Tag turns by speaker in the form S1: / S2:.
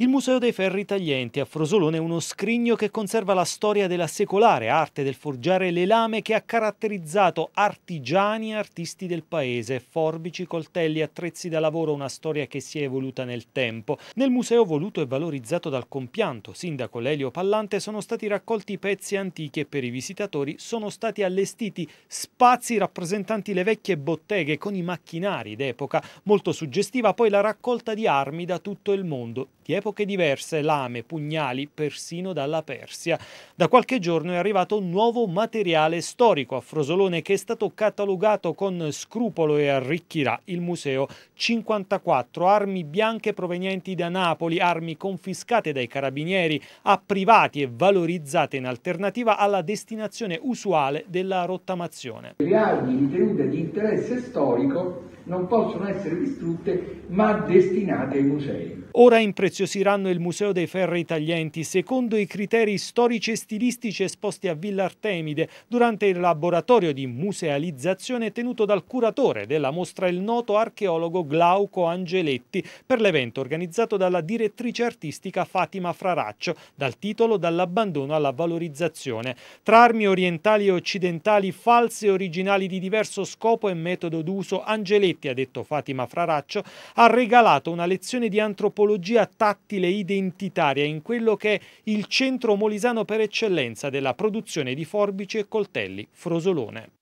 S1: Il Museo dei Ferri Taglienti a Frosolone è uno scrigno che conserva la storia della secolare arte del forgiare le lame che ha caratterizzato artigiani e artisti del paese, forbici, coltelli, attrezzi da lavoro, una storia che si è evoluta nel tempo. Nel museo voluto e valorizzato dal compianto sindaco Lelio Pallante sono stati raccolti pezzi antichi e per i visitatori sono stati allestiti spazi rappresentanti le vecchie botteghe con i macchinari d'epoca. Molto suggestiva poi la raccolta di armi da tutto il mondo, di epoche diverse, lame, pugnali, persino dalla Persia. Da qualche giorno è arrivato un nuovo materiale storico a Frosolone che è stato catalogato con scrupolo e arricchirà il museo. 54 armi bianche provenienti da Napoli, armi confiscate dai carabinieri a privati e valorizzate in alternativa alla destinazione usuale della rottamazione. Le armi
S2: ritenute di interesse storico non possono essere distrutte ma destinate ai musei.
S1: Ora impreziosite curiosiranno il Museo dei Ferri Taglienti secondo i criteri storici e stilistici esposti a Villa Artemide durante il laboratorio di musealizzazione tenuto dal curatore della mostra il noto archeologo Glauco Angeletti per l'evento organizzato dalla direttrice artistica Fatima Fraraccio dal titolo Dall'abbandono alla valorizzazione. Tra armi orientali e occidentali false e originali di diverso scopo e metodo d'uso Angeletti, ha detto Fatima Fraraccio, ha regalato una lezione di antropologia tattica sottile identitaria in quello che è il centro molisano per eccellenza della produzione di forbici e coltelli, Frosolone.